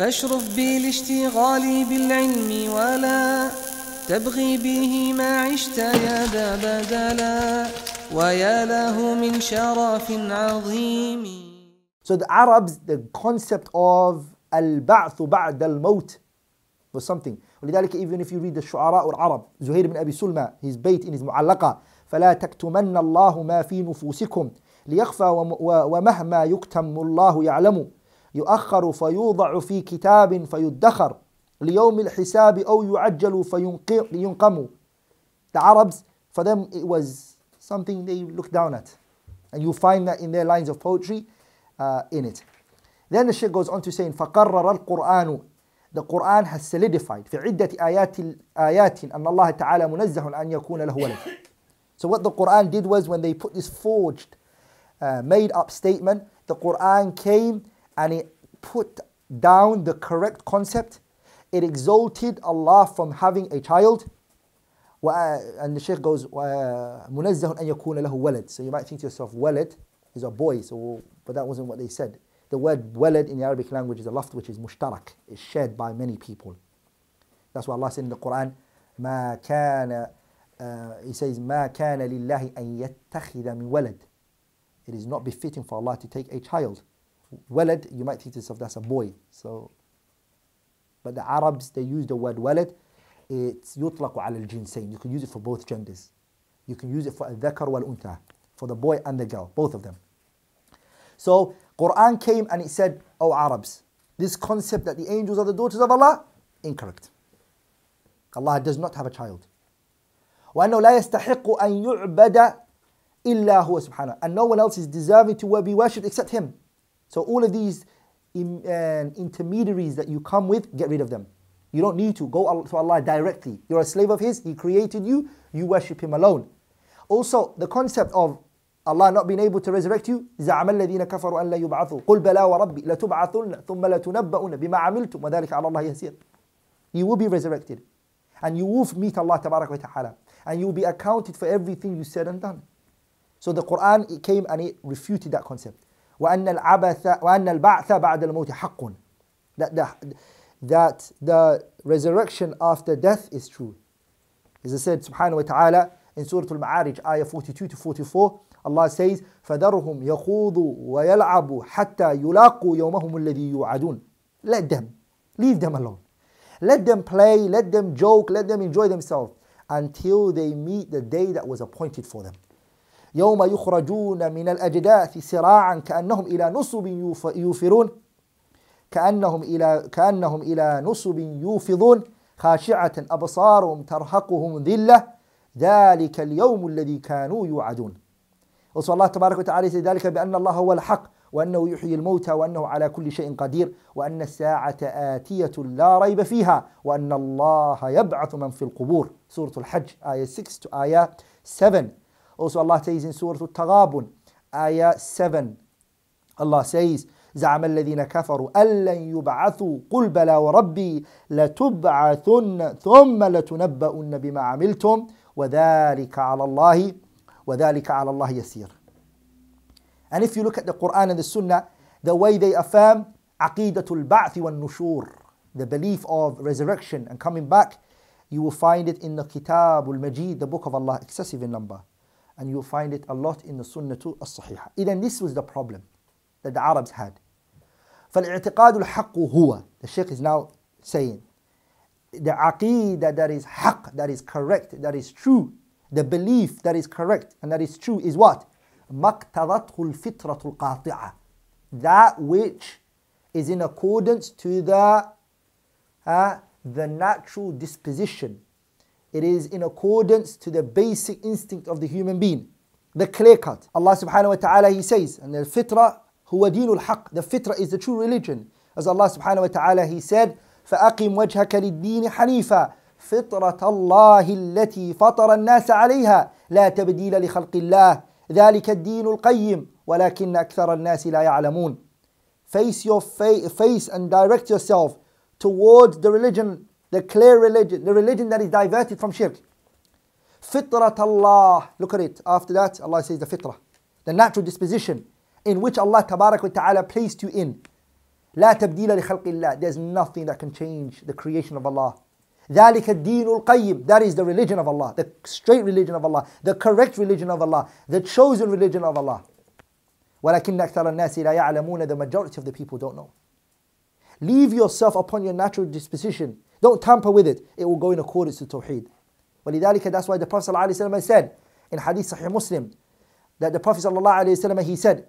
فاشرف بي لاشتغالي بالعلم ولا تبغي به ما عشت يا ذا بدلا ويا له من شرف عظيم So the Arabs, the concept of البعث بعد الموت was something. ولذلك even if you read the شعراء العرب زهير بن أبي سلمى his bait in his معلقة فلا تكتمن الله ما في نفوسكم ليخفى ومهما يكتم الله يعلم يؤخر فيوضع في كتاب فيدخر ليوم الحساب أو يعجل فينقم The Arabs, for them it was something they looked down at. And you find that in their lines of poetry uh, in it. Then the Sheikh goes on to saying, فقرر القرآن The Quran has solidified في عدة آيات آيات أن الله تعالى منزه أن يكون له ولد. So what the Quran did was when they put this forged, uh, made up statement, the Quran came and it put down the correct concept. It exalted Allah from having a child. And the Shaykh goes, مُنَزَّهٌ أَن يَكُونَ لَهُ walad. So you might think to yourself, "Walid is a boy, so, but that wasn't what they said. The word walid in the Arabic language is a lafz which is mushtarak, is shared by many people. That's why Allah said in the Quran, مَا كَانَ uh, He says, مَا كَانَ لِلَّهِ أَن يَتَّخِذَ مِن walad. It is not befitting for Allah to take a child walad, you might think to yourself that's a boy. So, but the Arabs they use the word walad. It's يطلق على الجنسين. You can use it for both genders. You can use it for wal unta for the boy and the girl, both of them. So Quran came and it said, "O Arabs, this concept that the angels are the daughters of Allah, incorrect. Allah does not have a child. وأنه لا يستحق أن يعبد إلا هو سبحانه. And no one else is deserving to be worshipped except Him. So all of these in, uh, um, intermediaries that you come with, get rid of them. You don't need to go to Allah directly. You're a slave of His. He created you. You worship Him alone. Also, the concept of Allah not being able to resurrect you. زعم الذين كفروا أن لا يبعثوا قل بلى وربي لتبعثن ثم لتنبؤن بما عملتم وذلك على الله يسير. You will be resurrected, and you will meet Allah تبارك وتعالى, and you will be accounted for everything you said and done. So the Quran it came and it refuted that concept. وأن العبث وأن البعث بعد الموت حق that the, that the resurrection after death is true as I said subhanahu wa ta'ala in Surah Al-Ma'arij ayah 42 to 44 Allah says فذرهم يخوضوا ويلعبوا حتى يلاقوا يومهم الذي يوعدون let them leave them alone let them play let them joke let them enjoy themselves until they meet the day that was appointed for them يوم يخرجون من الأجداث سراعا كأنهم إلى نصب يوفرون كأنهم إلى كأنهم إلى نصب يوفضون خاشعة أبصارهم ترهقهم ذلة ذلك اليوم الذي كانوا يوعدون وصلى الله تبارك وتعالى ذلك بأن الله هو الحق وأنه يحيي الموتى وأنه على كل شيء قدير وأن الساعة آتية لا ريب فيها وأن الله يبعث من في القبور سورة الحج آية 6 to آية 7 Also Allah says in Surah Al-Taghabun, Ayah 7, Allah says, زعم الذين كفروا أن لن يبعثوا قل بلى وربي لتبعثن ثم لتنبؤن بما عملتم وذلك على الله وذلك على الله يسير. And if you look at the Quran and the Sunnah, the way they affirm عقيدة البعث والنشور, the belief of resurrection and coming back, you will find it in the Kitab al-Majid, the book of Allah, excessive in number. And you'll find it a lot in the Sunnah too, as-Sahihah. Even this was the problem that the Arabs had. الْحَقُّ هُوَ The Sheikh is now saying, the that that is haqq, that is correct, that is true, the belief that is correct and that is true is what? مَقْتَضَتْهُ الْفِطْرَةُ الْقَاطِعَةُ That which is in accordance to the, uh, the natural disposition it is in accordance to the basic instinct of the human being. The clear cut. Allah subhanahu wa ta'ala, He says, and the fitra huwa dinul haq. The fitra is the true religion. As Allah subhanahu wa ta'ala, He said, فأقم وجهك للدين حنيفا فطرة الله التي فطر الناس عليها لا تبديل لخلق الله ذلك الدين القيم ولكن أكثر الناس لا يعلمون Face your fa face and direct yourself towards the religion the clear religion, the religion that is diverted from shirk. Fitrat Allah. Look at it. After that, Allah says the fitrah, the natural disposition in which Allah ta'ala placed you in. لا تبديل لخلق الله. There's nothing that can change the creation of Allah. ذلك الدين القيم. That is the religion of Allah, the straight religion of Allah, the correct religion of Allah, the chosen religion of Allah. ولكن أكثر الناس لا يعلمون. The majority of the people don't know. Leave yourself upon your natural disposition don't tamper with it. It will go in accordance to Tawheed. ولذلك that's why the Prophet ﷺ said in Hadith Sahih Muslim that the Prophet ﷺ he said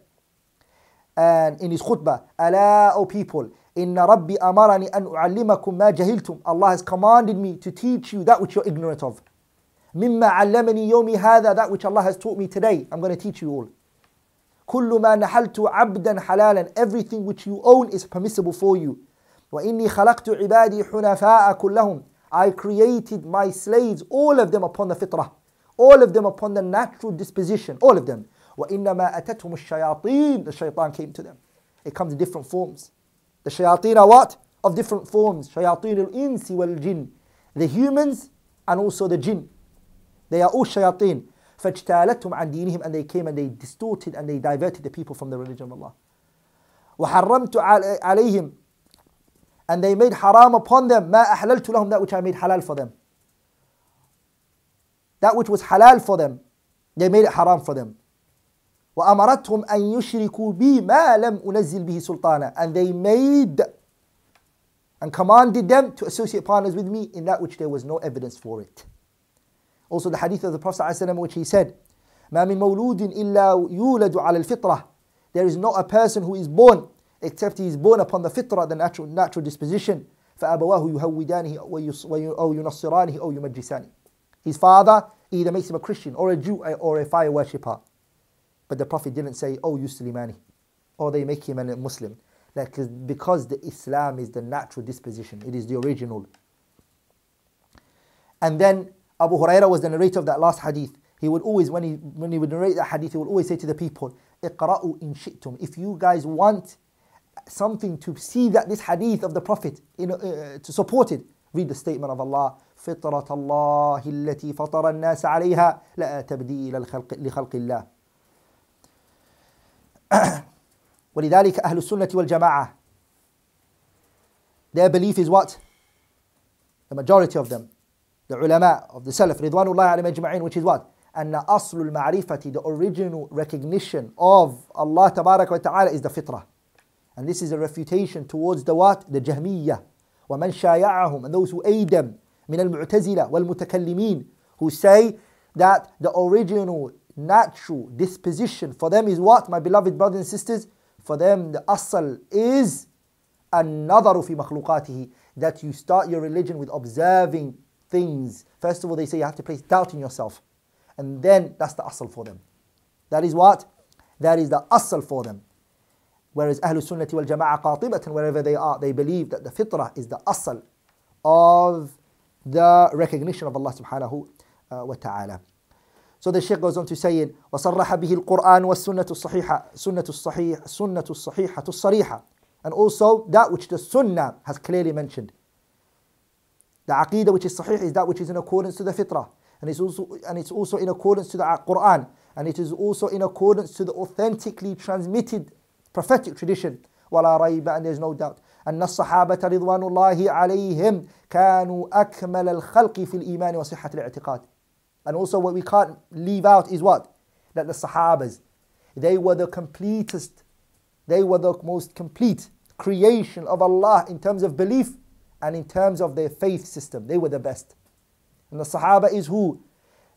and in his khutbah, "Allah O people, Inna Rabbi amarani an u'allimakum ma jahiltum. Allah has commanded me to teach you that which you're ignorant of. Mimma allamani yomi hada that which Allah has taught me today. I'm going to teach you all. كل ما نحلت halal and everything which you own is permissible for you وَإِنِّي خَلَقْتُ عِبَادِي حُنَفَاءَ كُلَّهُمْ I created my slaves, all of them upon the fitrah, all of them upon the natural disposition, all of them. وَإِنَّمَا أَتَتْهُمُ الشَّيَاطِينَ The shaitan came to them. It comes in different forms. The shayateen are what? Of different forms. Shayateen al-insi wal-jinn. The humans and also the jinn. They are all shayateen. فَاجْتَالَتْهُمْ عَنْ دِينِهِمْ And they came and they distorted and they diverted the people from the religion of Allah. وَحَرَّمْتُ عَلَيْهِمْ and they made haram upon them ma ahlaltu lahum that which I made halal for them. That which was halal for them, they made it haram for them. وأمرتهم أن يشركوا بي ما لم أنزل به سلطانا and they made and commanded them to associate partners with me in that which there was no evidence for it. Also the hadith of the Prophet ﷺ which he said ما من مولود إلا يولد على الفطرة There is not a person who is born except he is born upon the fitrah, the natural, natural disposition. فَأَبَوَاهُ يُهَوِّدَانِهِ أَوْ يُنَصِّرَانِهِ أَوْ يُمَجِّسَانِهِ His father either makes him a Christian or a Jew eh, or a fire worshipper. But the Prophet didn't say, oh, Yuslimani, or they make him a Muslim. Like, because the Islam is the natural disposition, it is the original. And then Abu Huraira was the narrator of that last hadith. He would always, when he, when he would narrate that hadith, he would always say to the people, اقرأوا إن شئتم. If you guys want something to see that this hadith of the Prophet, you know, uh, to support it, read the statement of Allah. فطرة الله التي فطر الناس عليها لا تبديل الخلق لخلق الله. ولذلك أهل السنة والجماعة their belief is what? The majority of them, the علماء of the Salaf, الله عليهم ajma'in, which is what? أن أصل المعرفة, the original recognition of Allah تبارك وتعالى is the fitrah. And this is a refutation towards the what? The Jahmiyyah. وَمَنْ شَايَعَهُمْ And those who aid them. من المعتزلة والمتكلمين who say that the original natural disposition for them is what my beloved brothers and sisters for them the asal is النظر في مخلوقاته that you start your religion with observing things first of all they say you have to place doubt in yourself and then that's the asal for them that is what that is the asal for them Whereas Ahlul Sunnati wal Jama'a qatibatan, wherever they are, they believe that the fitrah is the asal of the recognition of Allah subhanahu uh, wa ta'ala. So the Shaykh goes on to say, وَصَرَّحَ بِهِ الْقُرْآنُ وَالسُّنَّةُ الصَّحِيحَةُ سُنَّةُ الصَّحِيحَةُ سُنَّةُ الصَّحِيحَةُ الصَّرِيحَةُ And also that which the Sunnah has clearly mentioned. The Aqidah which is Sahih is that which is in accordance to the Fitrah. And it's also, and it's also in accordance to the Quran. And it is also in accordance to the authentically transmitted prophetic tradition. ولا ريب and there's no doubt أن الصحابة رضوان الله عليهم كانوا أكمل الخلق في الإيمان وصحة الاعتقاد. And also what we can't leave out is what? That the Sahabas, they were the completest, they were the most complete creation of Allah in terms of belief and in terms of their faith system. They were the best. And the Sahaba is who?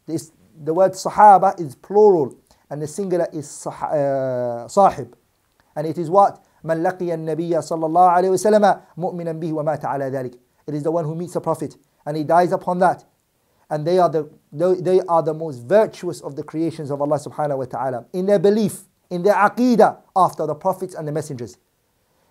This, the word Sahaba is plural and the singular is sah- uh, Sahib. And it is what? من لقي النبي صلى الله عليه وسلم مؤمنا به ومات على ذلك. It is the one who meets the Prophet and he dies upon that. And they are the they are the most virtuous of the creations of Allah subhanahu wa ta'ala in their belief, in their aqidah after the prophets and the messengers.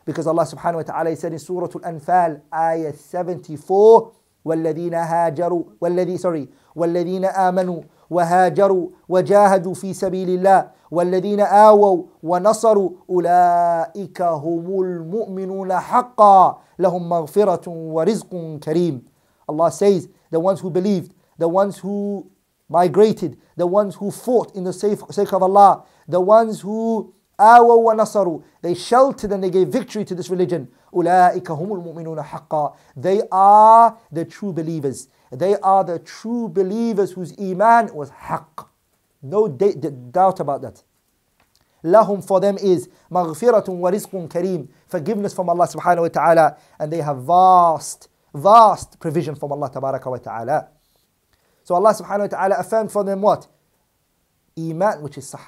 Because Allah subhanahu wa ta'ala said in Surah Al-Anfal, ayah 74, والذين هاجروا والذي sorry والذين آمنوا وهاجروا وجاهدوا في سبيل الله والذين آووا ونصروا أولئك هم المؤمنون حقا لهم مغفرة ورزق كريم Allah says the ones who believed the ones who migrated the ones who fought in the sake of Allah the ones who آووا ونصروا they sheltered and they gave victory to this religion أولئك هم المؤمنون حقا they are the true believers they are the true believers whose iman was حق no doubt about that. Lahum for them is maghfiratun wa rizqun kareem. Forgiveness from Allah subhanahu wa ta'ala. And they have vast, vast provision from Allah tabaraka wa ta'ala. So Allah subhanahu wa ta'ala affirmed for them what? Iman, which is sah.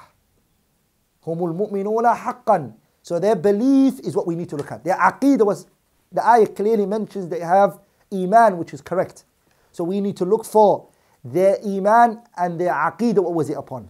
Humul mu'minuna haqqan. So their belief is what we need to look at. Their aqidah was, the ayah clearly mentions they have iman, which is correct. So we need to look for their iman and their aqidah, what was it upon?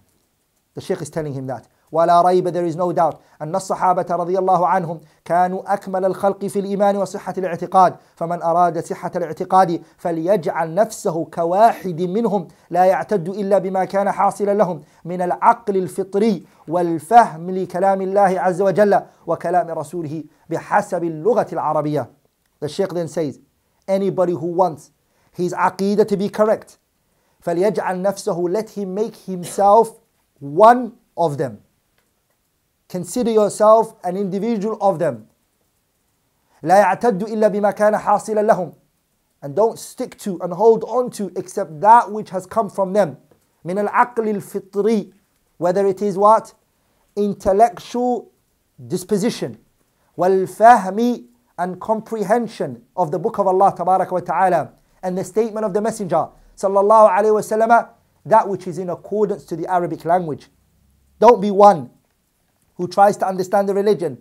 The Shaykh is telling him that. ولا ريب there is no doubt أن الصحابة رضي الله عنهم كانوا أكمل الخلق في الإيمان وصحة الاعتقاد فمن أراد صحة الاعتقاد فليجعل نفسه كواحد منهم لا يعتد إلا بما كان حاصلا لهم من العقل الفطري والفهم لكلام الله عز وجل وكلام رسوله بحسب اللغة العربية The Sheikh then says anybody who wants his aqidah to be correct فَلْيَجْعَلْ نَفْسَهُ Let him make himself one of them. Consider yourself an individual of them. لا يعتد إلا بما كان حاصلا لهم and don't stick to and hold on to except that which has come from them. من العقل الفطري whether it is what? Intellectual disposition والفهم and comprehension of the book of Allah تبارك وتعالى and the statement of the messenger sallallahu alaihi wasallam that which is in accordance to the Arabic language. Don't be one who tries to understand the religion,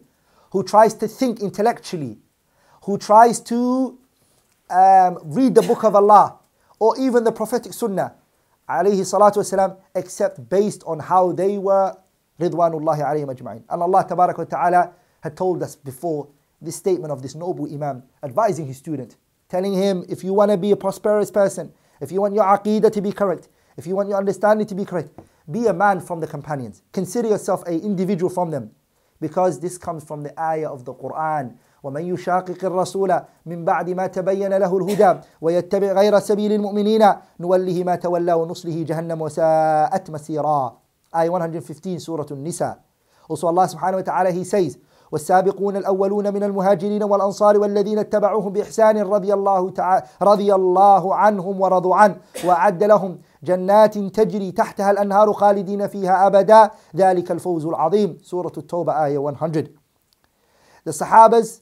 who tries to think intellectually, who tries to um, read the book of Allah or even the prophetic sunnah, alayhi salatu wasalam, except based on how they were ridwanullahi alayhi majma'in. And Allah tabarak wa ta'ala had told us before this statement of this noble imam advising his student, telling him, if you want to be a prosperous person, if you want your aqidah to be correct, if you want your understanding to be correct, be a man from the companions. Consider yourself an individual from them. Because this comes from the ayah of the Quran. ومن يشاقق الرسول من بعد ما تبين له الهدى ويتبع غير سبيل المؤمنين نوله ما تولى ونصله جهنم وساءت مسيرا. Ayah 115, سورة النساء. nisa Also Allah subhanahu wa ta'ala, He says, والسابقون الأولون من المهاجرين والأنصار والذين اتبعوهم بإحسان رضي الله, تعالى رضي الله عنهم ورضوا عنه وأعد لهم جنات تجري تحتها الأنهار خالدين فيها أبدا ذلك الفوز العظيم سورة التوبة آية 100 The Sahabas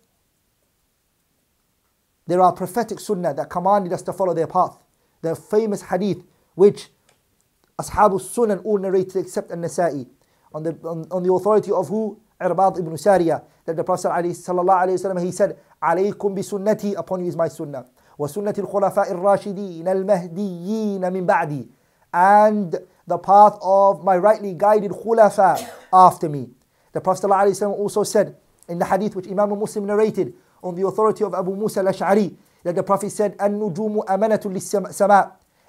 There are prophetic sunnah that commanded us to follow their path. The famous hadith which Ashabu Sunan all narrated except An-Nasa'i on the, on, on the authority of who? Irbad ibn Sariya that the Prophet ﷺ he said, عليكم بسنتي, upon you is my sunnah. وسنة الخلفاء الراشدين المهديين من بعدي and the path of my rightly guided khulafa after me. The Prophet ﷺ also said in the hadith which Imam Muslim narrated on the authority of Abu Musa al-Ash'ari that the Prophet said, "An-nujumu amanatul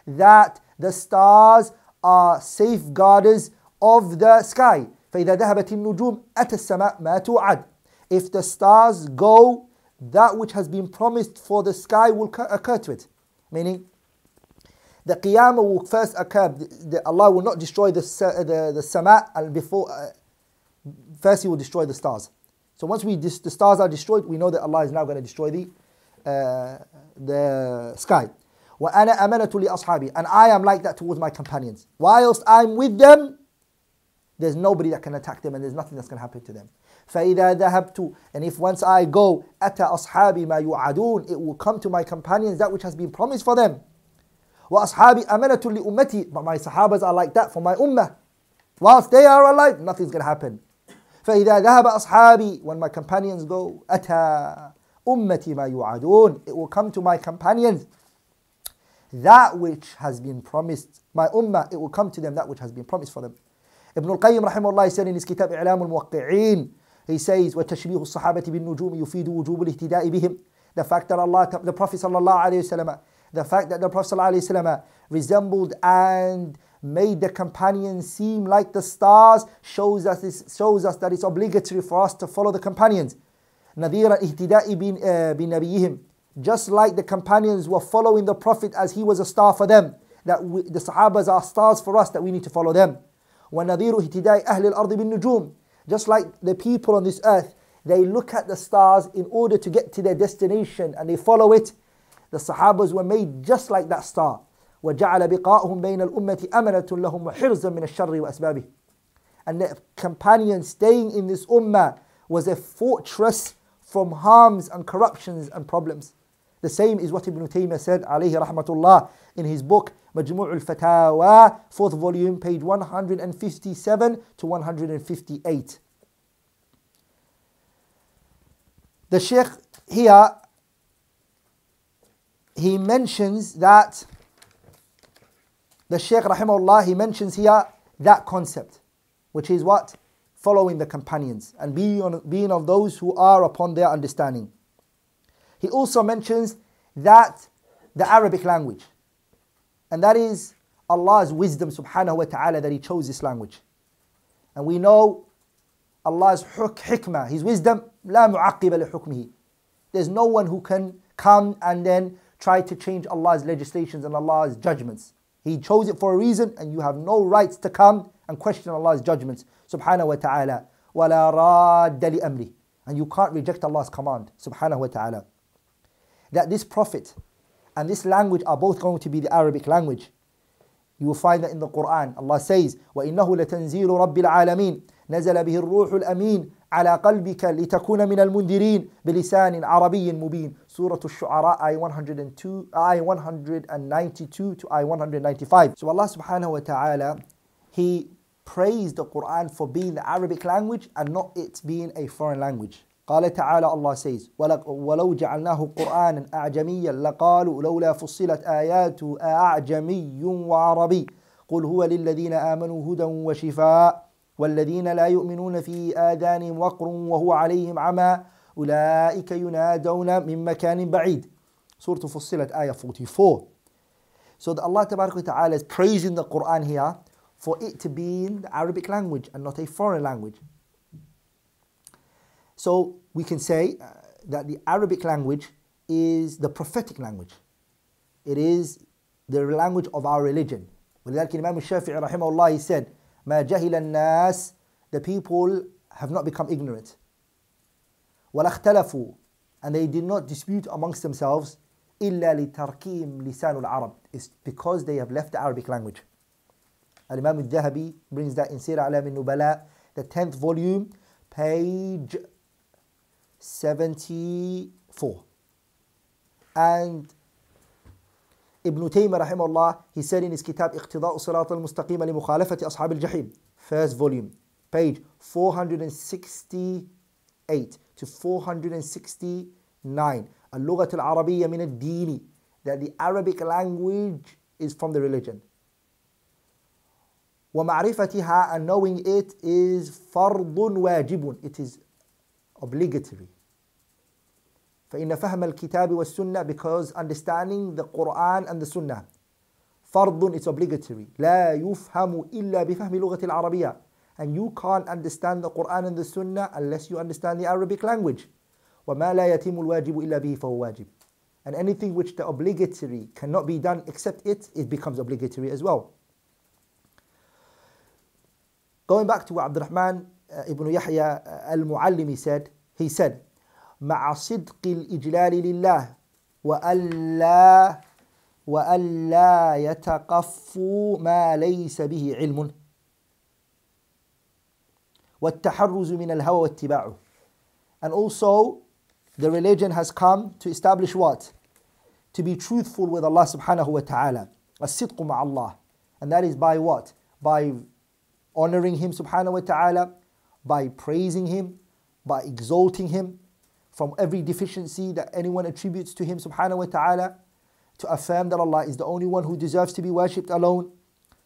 that the stars are safeguarders of the sky. فإذا ذهبت النجوم أتى السماء ما توعد If the stars go, that which has been promised for the sky will occur to it. Meaning, the Qiyamah will first occur. The, the, Allah will not destroy the, the, the Sama and before, uh, first He will destroy the stars. So once we dis- the stars are destroyed, we know that Allah is now going to destroy the, uh, the sky. وَأَنَا أَمَنَةُ لِأَصْحَابِي And I am like that towards my companions. Whilst I'm with them, there's nobody that can attack them and there's nothing that's going to happen to them. فَإِذَا ذَهَبْتُ And if once I go, أَتَى أَصْحَابِ مَا يُعَدُونَ It will come to my companions that which has been promised for them. وَأَصْحَابِ أَمَنَةٌ لِأُمَّتِي But my sahabas are like that for my ummah. Whilst they are alive, nothing's going to happen. فَإِذَا ذَهَبَ أَصْحَابِ When my companions go, أَتَى أُمَّتِي مَا يُعَدُونَ It will come to my companions that which has been promised. My ummah, it will come to them that which has been promised for them. Ibn al-Qayyim rahimahullah said in his kitab I'lam al-Muwaqqi'in, he says, وَتَشْبِيهُ الصَّحَابَةِ بِالنُّجُومِ يُفِيدُ وُجُوبُ الْاهْتِدَاءِ بِهِمْ The fact that Allah, the Prophet sallallahu alayhi wasallam, the fact that the Prophet sallallahu alayhi wasallam resembled and made the companions seem like the stars shows us, this, shows us that it's obligatory for us to follow the companions. نَذِيرَ الْاهْتِدَاءِ بِنَبِيِّهِمْ Just like the companions were following the Prophet as he was a star for them. That we, the Sahabas are stars for us that we need to follow them. وَنَظِيرُ اهْتِدَاءِ أَهْلِ الْأَرْضِ بِالنُّجُومِ Just like the people on this earth, they look at the stars in order to get to their destination and they follow it. The Sahabas were made just like that star. وَجَعَلَ بِقَاءُهُمْ بَيْنَ الْأُمَّةِ أَمَنَةٌ لَهُمْ وَحِرْزًا مِنَ الشَّرِّ وَأَسْبَابِهِ And the companion staying in this ummah was a fortress from harms and corruptions and problems. The same is what Ibn Taymiyyah said, alayhi rahmatullah, in his book, Majmuul fatawa fourth volume, page 157 to 158. The Sheikh here, he mentions that, the Sheikh rahimahullah, he mentions here that concept, which is what? Following the companions and being, on, being of those who are upon their understanding. He also mentions that the Arabic language. And that is Allah's wisdom subhanahu wa ta'ala that He chose this language. And we know Allah's hikmah, His wisdom, لا معقب لحكمه. There's no one who can come and then try to change Allah's legislations and Allah's judgments. He chose it for a reason and you have no rights to come and question Allah's judgments. Subhanahu wa ta'ala. وَلَا رَادَّ لِأَمْرِهِ And you can't reject Allah's command. Subhanahu wa ta'ala. That this prophet and this language are both going to be the Arabic language. You will find that in the Quran. Allah says, وَإِنَّهُ لَتَنزِيلُ رَبِّ الْعَالَمِينَ نَزَلَ بِهِ الرُّوحُ الْأَمِينُ على قلبك لتكون من المنذرين بلسان عربي مبين سورة الشعراء آية 102 آية 192 to ay 195 So Allah subhanahu wa ta'ala He praised the Quran for being the Arabic language and not it being a foreign language قال تعالى الله سيز ولو جعلناه قرآنا أعجميا لقالوا لولا فصلت آياته أعجمي وعربي قل هو للذين آمنوا هدى وشفاء والذين لا يؤمنون في آذانهم وقر وهو عليهم عمى أولئك ينادون من مكان بعيد سورة فصلت آية 44 So that Allah Ta'ala is praising the Quran here for it to be in the Arabic language and not a foreign language. So we can say uh, that the Arabic language is the prophetic language. It is the language of our religion. ولذلك Imam Shafi'i رحمه he said, ما جهل nas The people have not become ignorant. والاختلفوا And they did not dispute amongst themselves إلا لتركيم لسان العرب It's because they have left the Arabic language. Al-Imam al-Dhahabi brings that in Sirah Alam al-Nubala, the 10th volume, page 74. And Ibn Taymiyyah rahimahullah, he said in his kitab Iqtida'u Sirat al-Mustaqim li-mukhalafati ashab al-Jahim, first volume, page 468 to 469. Al-Lughat al-Arabiyyah min ad-Dini, that the Arabic language is from the religion. ومعرفتها and knowing it is فرض واجب it is obligatory فإن فهم الكتاب والسنة because understanding the Quran and the Sunnah فرض it's obligatory لا يفهم إلا بفهم اللغة العربية and you can't understand the Quran and the Sunnah unless you understand the Arabic language وما لا يتم الواجب إلا به فهو واجب and anything which the obligatory cannot be done except it it becomes obligatory as well going back to what Abdurrahman uh, ibn Yahya uh, al-Muallimi said he said مع صدق الإجلال لله وألا وألا يتقفوا ما ليس به علم والتحرز من الهوى واتباعه And also the religion has come to establish what? To be truthful with Allah subhanahu wa ta'ala. الصدق مع Allah. And that is by what? By honoring Him subhanahu wa ta'ala, by praising Him, by exalting Him, from every deficiency that anyone attributes to Him subhanahu wa ta'ala, to affirm that Allah is the only one who deserves to be worshipped alone,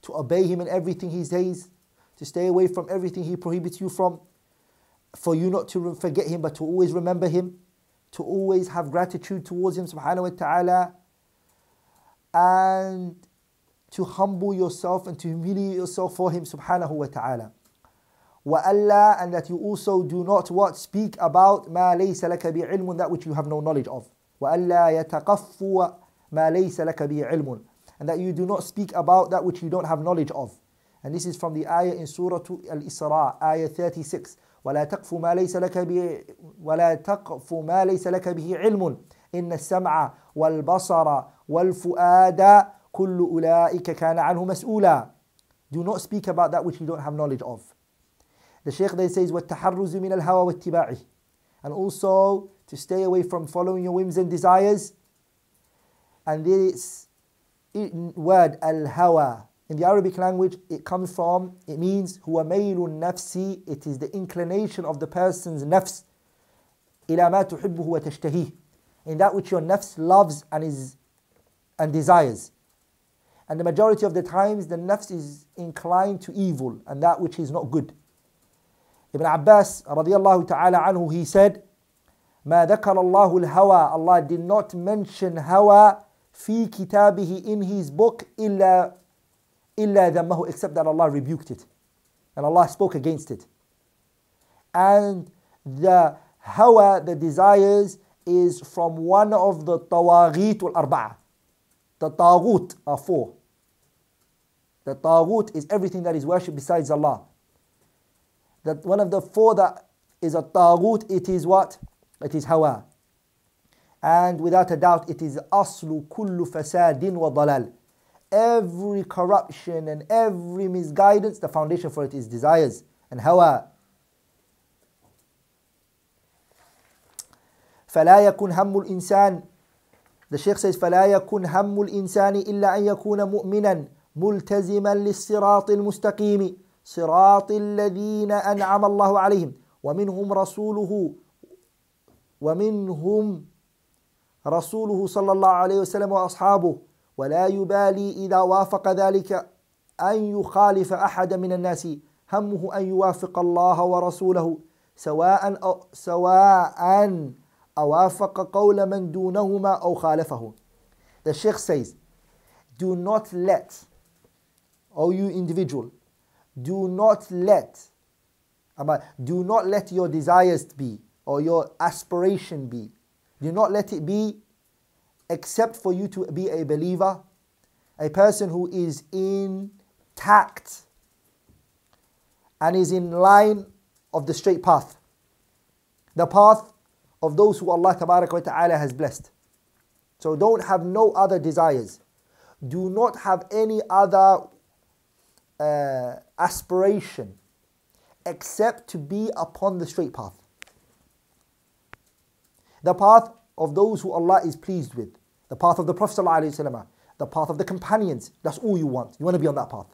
to obey Him in everything He says, to stay away from everything He prohibits you from, for you not to forget Him but to always remember Him, to always have gratitude towards Him subhanahu wa ta'ala, and to humble yourself and to humiliate yourself for Him subhanahu wa ta'ala. وَأَلَّا and that you also do not what? Speak about مَا لَيْسَ لَكَ بِعِلْمٌ that which you have no knowledge of. وَأَلَّا يَتَقَفُّ مَا لَيْسَ لَكَ بِعِلْمٌ and that you do not speak about that which you don't have knowledge of. And this is from the ayah in Surah Al-Isra, ayah 36. ولا تقف ما ليس لك به ولا تقف ما ليس لك به علم إن السمع والبصر والفؤاد كل أولئك كان عنه مسؤولا Do not speak about that which you don't have knowledge of. The Shaykh then says, وَالتَّحَرُّزُ مِنَ الْهَوَى وَاتِّبَاعِهِ And also to stay away from following your whims and desires. And this word, al-hawa, in the Arabic language, it comes from, it means هُوَ nafsi. It is the inclination of the person's nafs. إِلَى مَا wa tashtahi, In that which your nafs loves and is and desires. And the majority of the times the nafs is inclined to evil and that which is not good. Ibn Abbas radiallahu ta'ala anhu, he said, ما ذكر الله الهوى Allah did not mention هوى في كتابه in his book إلا إلا ذمه except that Allah rebuked it and Allah spoke against it and the hawa the desires is from one of the tawaghit الأربعة the طاغوت are four the طاغوت is everything that is worshipped besides Allah that one of the four that is a taghut, it is what? It is hawa. And without a doubt, it is aslu kullu fasadin wa dalal. Every corruption and every misguidance, the foundation for it is desires and hawa. فلا يكن هم الإنسان The Sheikh says فلا يكن هم الإنسان إلا أن يكون مؤمنا ملتزما للصراط المستقيم صراط الذين أنعم الله عليهم ومنهم رسوله ومنهم رسوله صلى الله عليه وسلم وأصحابه ولا يبالي إذا وافق ذلك أن يخالف أحد من الناس همه أن يوافق الله ورسوله سواء أو سواء أوافق قول من دونهما أو خالفه The Sheikh says, do not let, O you individual, do not let do not let your desires be or your aspiration be do not let it be except for you to be a believer a person who is intact and is in line of the straight path the path of those who Allah ta'ala has blessed so don't have no other desires do not have any other uh, aspiration except to be upon the straight path. The path of those who Allah is pleased with. The path of the Prophet ﷺ, the path of the companions. That's all you want. You want to be on that path.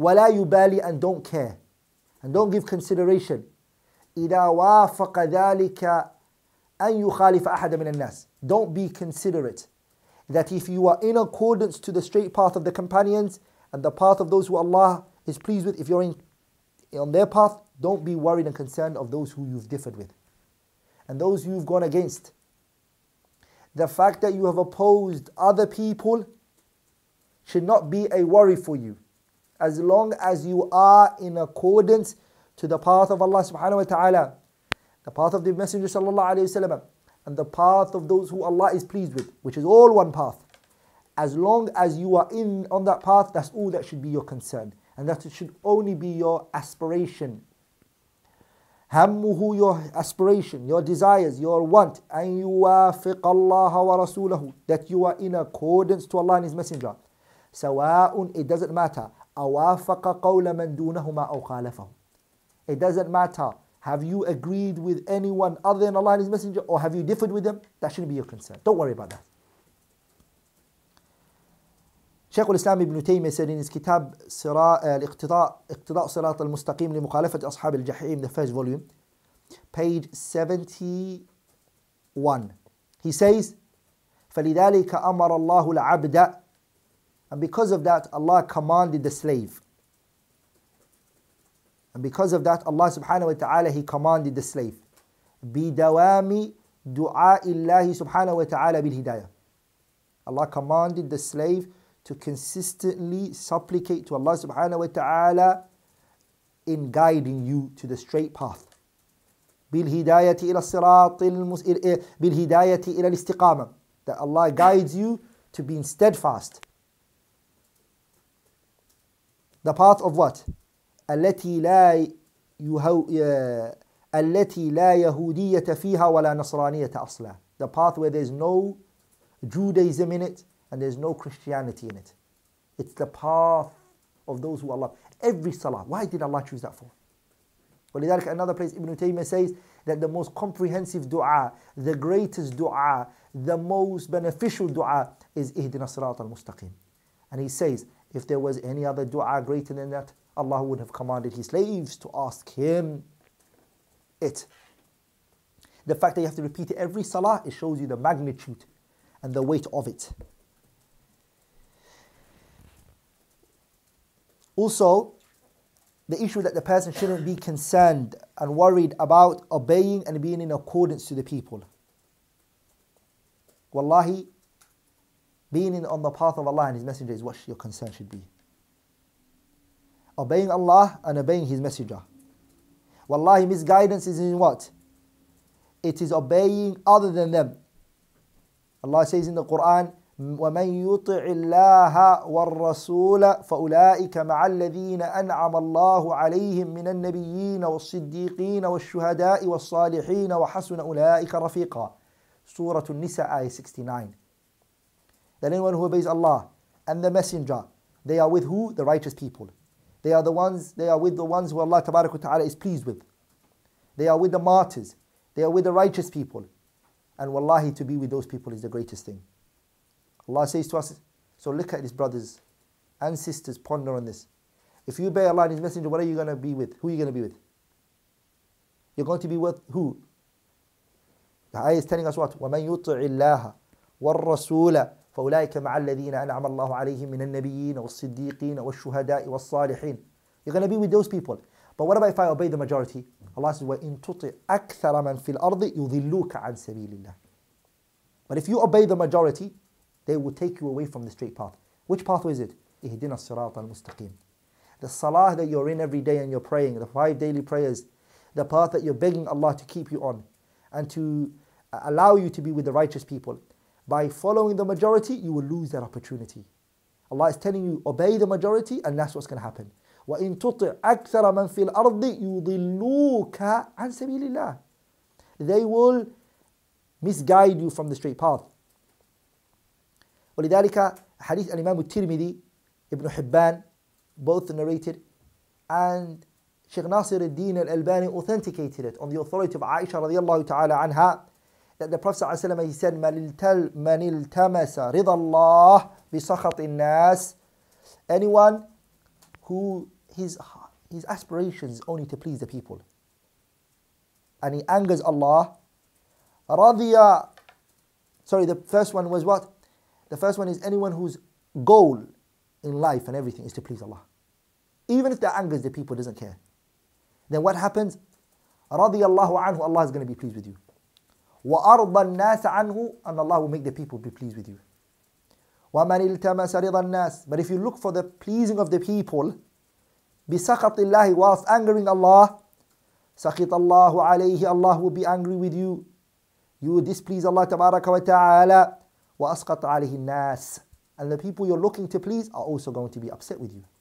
وَلَا يُبَالِ and don't care. And don't give consideration. إِذَا وَافَقَ ذَلِكَ أَن يُخَالِفَ أَحَدَ مِنَ النَّاسِ Don't be considerate. That if you are in accordance to the straight path of the companions, and the path of those who Allah is pleased with, if you're in, on their path, don't be worried and concerned of those who you've differed with and those you've gone against. The fact that you have opposed other people should not be a worry for you as long as you are in accordance to the path of Allah subhanahu wa ta'ala, the path of the Messenger sallallahu alayhi wa and the path of those who Allah is pleased with, which is all one path. As long as you are in on that path, that's all that should be your concern. And that it should only be your aspiration. همه your aspiration, your desires, your want أن يوافق wa ورسوله that you are in accordance to Allah and His Messenger سواء it doesn't matter أوافق قول man دونهما أو خالفه it doesn't matter have you agreed with anyone other than Allah and His Messenger or have you differed with them that shouldn't be your concern don't worry about that شيخ الإسلام ابن تيمية said in his kitab اقتضاء صراط المستقيم لمخالفة أصحاب الجحيم the first volume page 71 he says فلذلك أمر الله العبد and because of that Allah commanded the slave and because of that Allah subhanahu wa ta'ala he commanded the slave بدوام دعاء الله سبحانه وتعالى بالهداية Allah commanded the slave to consistently supplicate to Allah subhanahu wa ta'ala in guiding you to the straight path. Eh, eh, that Allah guides you to being steadfast. The path of what? التي لا يهو... التي لا يهودية فيها ولا نصرانية أصلا. The path where there's no Judaism in it and there's no Christianity in it. It's the path of those who Allah. Every salah. Why did Allah choose that for? Well, another place Ibn Taymiyyah says that the most comprehensive dua, the greatest dua, the most beneficial dua is ihdina sirat al-mustaqim. And he says, if there was any other dua greater than that, Allah would have commanded his slaves to ask him it. The fact that you have to repeat every salah, it shows you the magnitude and the weight of it. Also, the issue that the person shouldn't be concerned and worried about obeying and being in accordance to the people. Wallahi, being in, on the path of Allah and His Messenger is what your concern should be. Obeying Allah and obeying His Messenger. Wallahi, misguidance is in what? It is obeying other than them. Allah says in the Quran, ومن يطع الله والرسول فاولئك مع الذين انعم الله عليهم من النبيين والصديقين والشهداء والصالحين وحسن اولئك رفيقا. Surah النساء nisa ayah 69. That anyone who obeys Allah and the messenger, they are with who? The righteous people. They are the ones, they are with the ones who Allah Ta'ala is pleased with. They are with the martyrs. They are with the righteous people. And wallahi to be with those people is the greatest thing. Allah says to us, so look at his brothers and sisters, ponder on this. If you obey Allah and his messenger, what are you going to be with? Who are you going to be with? You're going to be with who? The ayah is telling us what? وَمَن يُطِعِ اللَّهَ وَالرَّسُولَ فَأُولَٰئِكَ مَعَ الَّذِينَ أَنْعَمَ اللَّهُ عَلَيْهِم مِّنَ النَّبِيِّينَ وَالصِّدِّيقِينَ وَالشُّهَدَاءِ وَالصَّالِحِينَ You're going to be with those people. But what about if I obey the majority? Allah says, وَإِن تُطِعْ أَكْثَرَ مَن فِي الْأَرْضِ يُضِلُّوكَ عَن سَبِيلِ اللَّهِ But if you obey the majority, they will take you away from the straight path. Which pathway is it? Ihdina sirat al-mustaqim. The salah that you're in every day and you're praying, the five daily prayers, the path that you're begging Allah to keep you on and to allow you to be with the righteous people. By following the majority, you will lose that opportunity. Allah is telling you, obey the majority and that's what's going to happen. وَإِن تُطِعْ أَكْثَرَ مَنْ فِي الْأَرْضِ يُضِلُّوكَ عَنْ سَبِيلِ اللَّهِ They will misguide you from the straight path. ولذلك حديث الإمام الترمذي ابن حبان both narrated and Sheikh Nasir al-Din al-Albani authenticated it on the authority of Aisha radiallahu ta'ala عنها that the Prophet وسلم he said من التمس رضا الله بسخط الناس anyone who his his aspirations only to please the people and he angers Allah رضي sorry the first one was what The first one is anyone whose goal in life and everything is to please Allah. Even if that angers the people, doesn't care. Then what happens? Radiallahu anhu, Allah is going to be pleased with you. وَأَرْضَ النَّاسَ عَنْهُ And Allah will make the people be pleased with you. وَمَنِ الْتَمَسَ رِضَ النَّاسِ But if you look for the pleasing of the people, بِسَخَطِ اللَّهِ whilst angering Allah, سَخِطَ اللَّهُ عَلَيْهِ Allah will be angry with you. You will displease Allah Ta'ala. وَأَسْقَطَ عَلَيْهِ النَّاسِ And the people you're looking to please are also going to be upset with you.